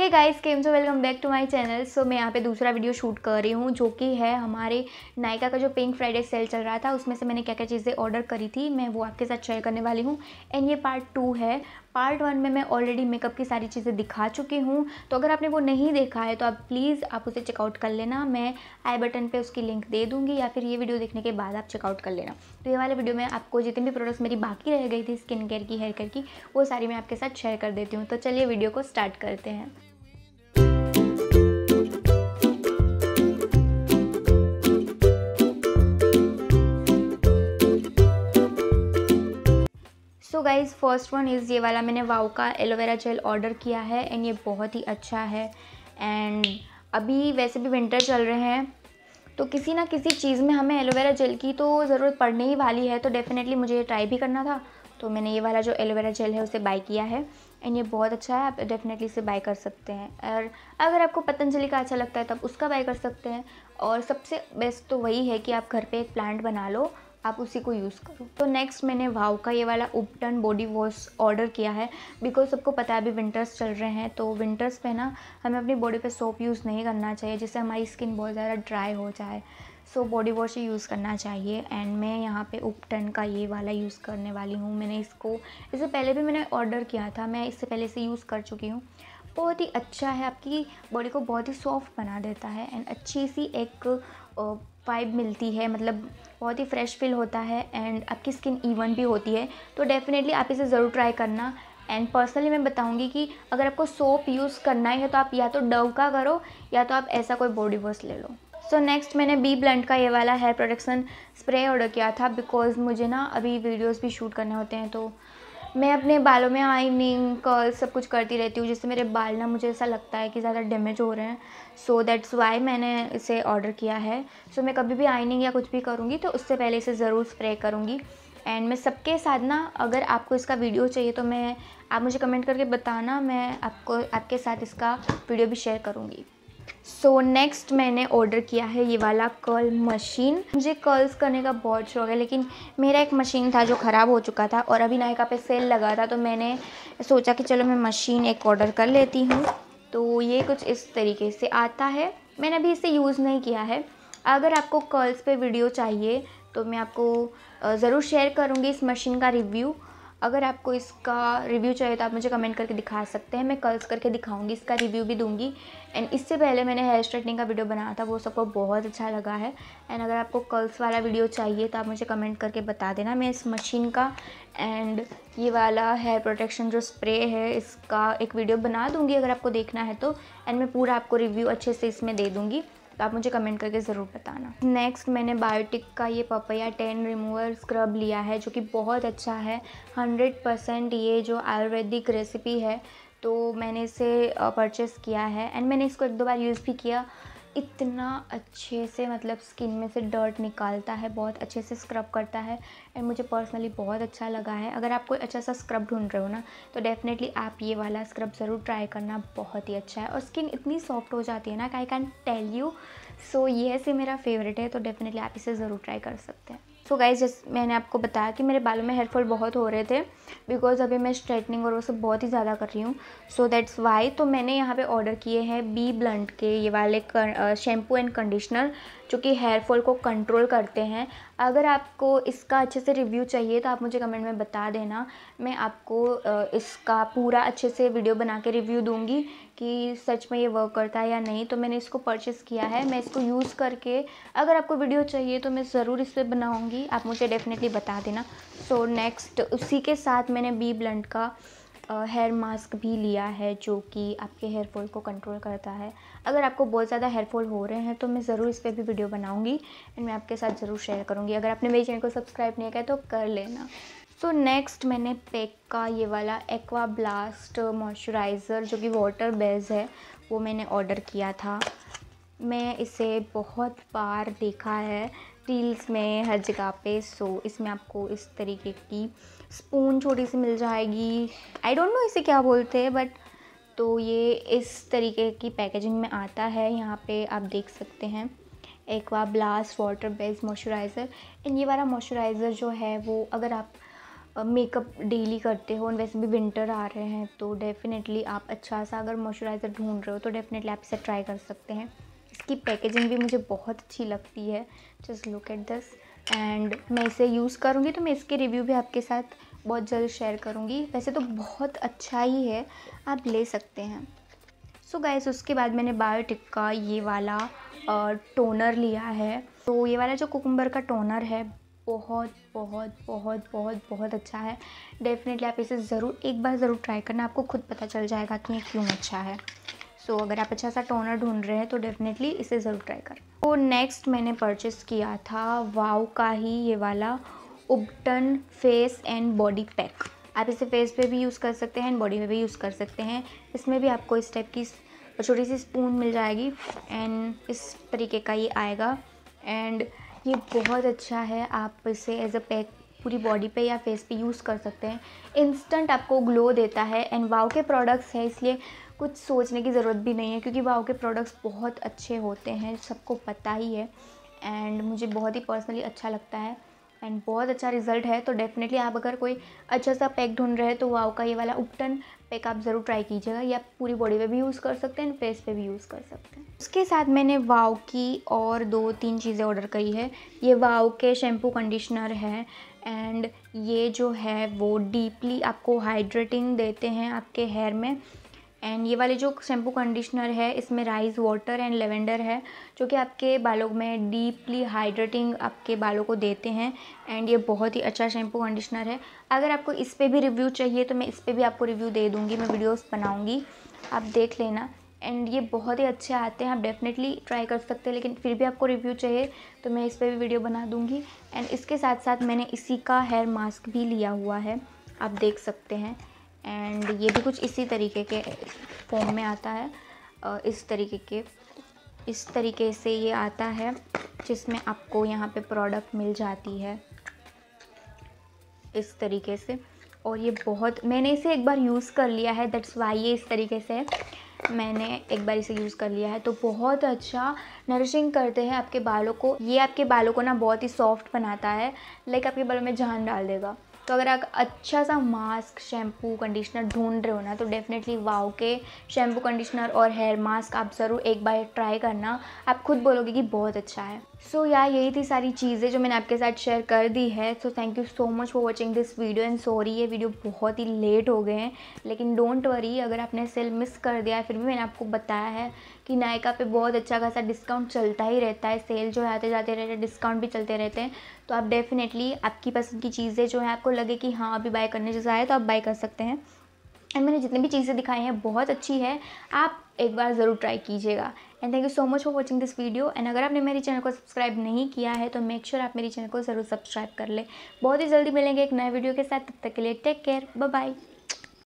हे guys केम so welcome back to my channel so मैं यहाँ पे दूसरा वीडियो शूट कर रही हूँ जो कि है हमारे नायका का जो पिंक फ्राइडे सेल चल रहा था उसमें से मैंने क्या क्या चीज़ें ऑर्डर करी थी मैं वो आपके साथ शेयर करने वाली हूँ एंड ये पार्ट टू है पार्ट वन में मैं ऑलरेडी मेकअप की सारी चीज़ें दिखा चुकी हूँ तो अगर आपने वो नहीं देखा है तो आप प्लीज़ आप उसे चेकआउट कर लेना मैं आई बटन पर उसकी लिंक दे दूँगी या फिर ये वीडियो देखने के बाद आप चेकआउट कर लेना तो ये वाले वीडियो में आपको जितने भी प्रोडक्ट्स मेरी बाकी रह गई थी स्किन केयर की हेयर केयर की वो सारी मैं आपके साथ शेयर कर देती हूँ तो चलिए वीडियो को स्टार्ट करते हैं गाइज़ फर्स्ट वन इज़ ये वाला मैंने वाओ का एलोवेरा जेल ऑर्डर किया है एंड ये बहुत ही अच्छा है एंड अभी वैसे भी विंटर चल रहे हैं तो किसी ना किसी चीज़ में हमें एलोवेरा जेल की तो ज़रूरत पड़ने ही वाली है तो डेफ़िनेटली मुझे ये ट्राई भी करना था तो मैंने ये वाला जो एलोवेरा जेल है उसे बाई किया है एंड ये बहुत अच्छा है आप डेफिनेटली इसे बाई कर सकते हैं और अगर आपको पतंजलि का अच्छा लगता है तो आप उसका बाई कर सकते हैं और सबसे बेस्ट तो वही है कि आप घर पे एक प्लांट बना लो आप उसी को यूज़ करो तो नेक्स्ट मैंने वाव का ये वाला उपटन बॉडी वॉश ऑर्डर किया है बिकॉज सबको पता है अभी विंटर्स चल रहे हैं तो विंटर्स पे ना हमें अपनी बॉडी पे सोप यूज़ नहीं करना चाहिए जिससे हमारी स्किन बहुत ज़्यादा ड्राई हो जाए सो बॉडी वॉश ही यूज़ करना चाहिए एंड मैं यहाँ पे उपटन का ये वाला यूज़ करने वाली हूँ मैंने इसको इससे पहले भी मैंने ऑर्डर किया था मैं इससे पहले से यूज़ कर चुकी हूँ बहुत ही अच्छा है आपकी बॉडी को बहुत ही सॉफ्ट बना देता है एंड अच्छी सी एक वाइब मिलती है मतलब बहुत ही फ्रेश फील होता है एंड आपकी स्किन इवन भी होती है तो डेफ़िनेटली आप इसे ज़रूर ट्राई करना एंड पर्सनली मैं बताऊंगी कि अगर आपको सोप यूज़ करना है तो आप या तो डव का करो या तो आप ऐसा कोई बॉडी वॉश ले लो सो so नेक्स्ट मैंने बी ब्लेंड का ये वाला हेयर प्रोडक्शन स्प्रे ऑर्डर किया था बिकॉज़ मुझे ना अभी वीडियोस भी शूट करने होते हैं तो मैं अपने बालों में आइनिंग कर्ल सब कुछ करती रहती हूँ जिससे मेरे बाल ना मुझे ऐसा लगता है कि ज़्यादा डैमेज हो रहे हैं सो दैट्स वाई मैंने इसे ऑर्डर किया है सो so, मैं कभी भी आइनिंग या कुछ भी करूँगी तो उससे पहले इसे ज़रूर स्प्रे करूँगी एंड मैं सबके साथ ना अगर आपको इसका वीडियो चाहिए तो मैं आप मुझे कमेंट करके बताना मैं आपको आपके साथ इसका वीडियो भी शेयर करूँगी सो so, नेक्स्ट मैंने ऑर्डर किया है ये वाला कर्ल मशीन मुझे कर्ल्स करने का बहुत शौक है लेकिन मेरा एक मशीन था जो ख़राब हो चुका था और अभी नायका पे सेल लगा था तो मैंने सोचा कि चलो मैं मशीन एक ऑर्डर कर लेती हूँ तो ये कुछ इस तरीके से आता है मैंने अभी इसे यूज़ नहीं किया है अगर आपको कर्ल्स पर वीडियो चाहिए तो मैं आपको ज़रूर शेयर करूँगी इस मशीन का रिव्यू अगर आपको इसका रिव्यू चाहिए तो आप मुझे कमेंट करके दिखा सकते हैं मैं कल्स करके दिखाऊंगी इसका रिव्यू भी दूंगी एंड इससे पहले मैंने हेयर स्ट्रेटनिंग का वीडियो बनाया था वो सबको बहुत अच्छा लगा है एंड अगर आपको कल्स वाला वीडियो चाहिए तो आप मुझे कमेंट करके बता देना मैं इस मशीन का एंड ये वाला हेयर प्रोटेक्शन जो स्प्रे है इसका एक वीडियो बना दूँगी अगर आपको देखना है तो एंड मैं पूरा आपको रिव्यू अच्छे से इसमें दे दूँगी तो आप मुझे कमेंट करके ज़रूर बताना नेक्स्ट मैंने बायोटिक का ये पपैया टेन रिमूवर स्क्रब लिया है जो कि बहुत अच्छा है हंड्रेड परसेंट ये जो आयुर्वेदिक रेसिपी है तो मैंने इसे परचेस किया है एंड मैंने इसको एक दो बार यूज़ भी किया इतना अच्छे से मतलब स्किन में से डर्ट निकालता है बहुत अच्छे से स्क्रब करता है एंड मुझे पर्सनली बहुत अच्छा लगा है अगर आप कोई अच्छा सा स्क्रब ढूंढ रहे हो ना तो डेफ़िनेटली आप ये वाला स्क्रब ज़रूर ट्राई करना बहुत ही अच्छा है और स्किन इतनी सॉफ्ट हो जाती है ना कि I can tell you so ये से मेरा फेवरेट है तो डेफ़िनेटली आप इसे ज़रूर ट्राई कर सकते हैं सो गाइज जैसे मैंने आपको बताया कि मेरे बालों में हेयरफॉल बहुत हो रहे थे बिकॉज अभी मैं स्ट्रेटनिंग और वो सब बहुत ही ज़्यादा कर रही हूँ सो दैट्स वाई तो मैंने यहाँ पे ऑर्डर किए हैं बी ब्लंट के ये वाले शैम्पू एंड कंडीशनर जो कि हेयर फॉल को कंट्रोल करते हैं अगर आपको इसका अच्छे से रिव्यू चाहिए तो आप मुझे कमेंट में बता देना मैं आपको इसका पूरा अच्छे से वीडियो बना के रिव्यू दूँगी कि सच में ये वर्क करता है या नहीं तो मैंने इसको परचेस किया है मैं इसको यूज़ करके अगर आपको वीडियो चाहिए तो मैं ज़रूर इस पर बनाऊँगी आप मुझे डेफ़िनेटली बता देना सो so, नेक्स्ट उसी के साथ मैंने बी ब्लंट का हेयर मास्क भी लिया है जो कि आपके हेयर फॉल को कंट्रोल करता है अगर आपको बहुत ज़्यादा हेयर फॉल हो रहे हैं तो मैं ज़रूर इस पर भी वीडियो बनाऊँगी एंड मैं आपके साथ ज़रूर शेयर करूँगी अगर आपने मेरे चैनल को सब्सक्राइब नहीं किया तो कर लेना सो so नेक्स्ट मैंने पैक का ये वाला एक्वा ब्लास्ट मॉइस्चराइज़र जो कि वाटर बेस है वो मैंने ऑर्डर किया था मैं इसे बहुत बार देखा है स्टील्स में हर जगह पे सो so, इसमें आपको इस तरीके की स्पून छोटी सी मिल जाएगी आई डोंट नो इसे क्या बोलते हैं बट तो ये इस तरीके की पैकेजिंग में आता है यहाँ पे आप देख सकते हैं aqua blast water based moisturiser and ये वाला मॉइस्चराइज़र जो है वो अगर आप मेकअप डेली करते हो वैसे भी विंटर आ रहे हैं तो डेफ़िनेटली आप अच्छा सा अगर मॉइस्चराइज़र ढूंढ रहे हो तो डेफ़िनेटली आप इसे ट्राई कर सकते हैं इसकी पैकेजिंग भी मुझे बहुत अच्छी लगती है just look at this and मैं इसे यूज़ करूँगी तो मैं इसके रिव्यू भी आपके साथ बहुत जल्द शेयर करूँगी वैसे तो बहुत अच्छा ही है आप ले सकते हैं सो so गाइस उसके बाद मैंने बायोटिक का ये वाला टोनर लिया है तो ये वाला जो कुकुम्बर का टोनर है बहुत बहुत बहुत बहुत बहुत अच्छा है डेफिनेटली आप इसे ज़रूर एक बार ज़रूर ट्राई करना आपको खुद पता चल जाएगा कि ये क्यों अच्छा है सो तो so, अगर आप अच्छा सा टोनर ढूंढ रहे हैं तो डेफिनेटली इसे ज़रूर ट्राई करें तो नेक्स्ट मैंने परचेस किया था वाव का ही ये वाला उबटन फेस एंड बॉडी पैक आप इसे फेस पे भी यूज़ कर सकते हैं एंड बॉडी पे भी यूज़ कर सकते हैं इसमें भी आपको इस टाइप की छोटी सी स्पून मिल जाएगी एंड इस तरीके का ये आएगा एंड ये बहुत अच्छा है आप इसे एज अ पैक पूरी बॉडी पे या फेस पे यूज़ कर सकते हैं इंस्टेंट आपको ग्लो देता है एंड वाव के प्रोडक्ट्स हैं इसलिए कुछ सोचने की ज़रूरत भी नहीं है क्योंकि वाओ के प्रोडक्ट्स बहुत अच्छे होते हैं सबको पता ही है एंड मुझे बहुत ही पर्सनली अच्छा लगता है एंड बहुत अच्छा रिजल्ट है तो डेफिनेटली आप अगर कोई अच्छा सा पैक ढूंढ रहे हैं तो वाओ का ये वाला उपटन पैक आप ज़रूर ट्राई कीजिएगा ये आप पूरी बॉडी पे भी यूज़ कर सकते हैं फेस पे भी यूज़ कर सकते हैं उसके साथ मैंने वाओ की और दो तीन चीज़ें ऑर्डर करी है ये वाओ के शैम्पू कंडीशनर है एंड ये जो है वो डीपली आपको हाइड्रेटिंग देते हैं आपके हेयर में एंड ये वाले जो शैम्पू कंडीशनर है इसमें राइस वाटर एंड लेवेंडर है जो कि आपके बालों में डीपली हाइड्रेटिंग आपके बालों को देते हैं एंड ये बहुत ही अच्छा शैम्पू कंडीशनर है अगर आपको इस पर भी रिव्यू चाहिए तो मैं इस पर भी आपको रिव्यू दे दूँगी मैं वीडियोज़ बनाऊँगी आप देख लेना एंड ये बहुत ही अच्छे आते हैं आप डेफिनेटली ट्राई कर सकते हैं लेकिन फिर भी आपको रिव्यू चाहिए तो मैं इस पर भी वीडियो बना दूँगी एंड इसके साथ साथ मैंने इसी का हेयर मास्क भी लिया हुआ है आप देख सकते हैं एंड ये भी कुछ इसी तरीके के फॉर्म में आता है इस तरीके के इस तरीके से ये आता है जिसमें आपको यहाँ पे प्रोडक्ट मिल जाती है इस तरीके से और ये बहुत मैंने इसे एक बार यूज़ कर लिया है दैट्स वाई ये इस तरीके से मैंने एक बार इसे यूज़ कर लिया है तो बहुत अच्छा नरिशिंग करते हैं आपके बालों को ये आपके बालों को ना बहुत ही सॉफ्ट बनाता है लाइक आपके बालों में जान डाल देगा तो अगर आप अच्छा सा मास्क शैम्पू कंडीशनर ढूंढ रहे हो ना तो डेफिनेटली वाओ के शैम्पू कंडीशनर और हेयर मास्क आप ज़रूर एक बार ट्राई करना आप खुद बोलोगे कि बहुत अच्छा है सो so, यार यही थी सारी चीज़ें जो मैंने आपके साथ शेयर कर दी है so thank you so much for watching this video and sorry ये वीडियो बहुत ही लेट हो गए हैं लेकिन डोंट वरी अगर आपने सेल मिस कर दिया है फिर भी मैंने आपको बताया है कि नायका पे बहुत अच्छा खासा डिस्काउंट चलता ही रहता है सेल जो है आते जाते रहते हैं डिस्काउंट भी चलते रहते हैं तो आप डेफिनेटली आपकी पसंद की चीज़ें जो है आपको लगे कि हाँ अभी बाय करने जैसा है तो आप बाय कर सकते हैं एंड मैंने जितनी भी चीज़ें दिखाई हैं बहुत अच्छी है आप एक बार ज़रूर ट्राई कीजिएगा and thank you so much for watching this video and अगर आपने मेरे चैनल को सब्सक्राइब नहीं किया है तो मेक श्योर sure आप मेरे चैनल को ज़रूर सब्सक्राइब कर लें बहुत ही जल्दी मिलेंगे एक नए वीडियो के साथ तब तक के लिए टेक केयर बाय